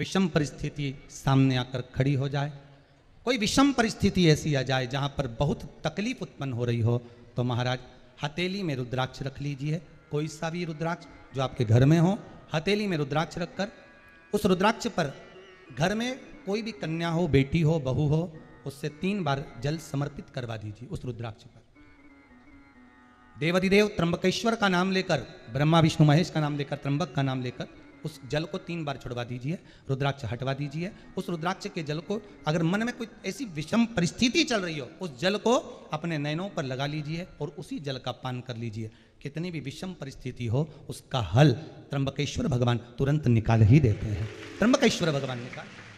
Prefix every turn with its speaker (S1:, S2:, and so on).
S1: विषम परिस्थिति सामने आकर खड़ी हो जाए कोई विषम परिस्थिति ऐसी आ जाए जहाँ पर बहुत तकलीफ उत्पन्न हो रही हो तो महाराज हथेली में रुद्राक्ष रख लीजिए कोई सा भी रुद्राक्ष जो आपके घर में हो हथेली में रुद्राक्ष रखकर उस रुद्राक्ष पर घर में कोई भी कन्या हो बेटी हो बहू हो उससे तीन बार जल समर्पित करवा दीजिए उस रुद्राक्ष पर देवधिदेव त्रंबकेश्वर का नाम लेकर ब्रह्मा विष्णु महेश का नाम लेकर त्रंबक का नाम लेकर उस जल को तीन बार छुड़वा दीजिए रुद्राक्ष हटवा दीजिए उस रुद्राक्ष के जल को अगर मन में कोई ऐसी विषम परिस्थिति चल रही हो उस जल को अपने नयनों पर लगा लीजिए और उसी जल का पान कर लीजिए कितनी भी विषम परिस्थिति हो उसका हल त्रंबकेश्वर भगवान
S2: तुरंत निकाल ही देते हैं
S1: त्रंबकेश्वर भगवान निकाल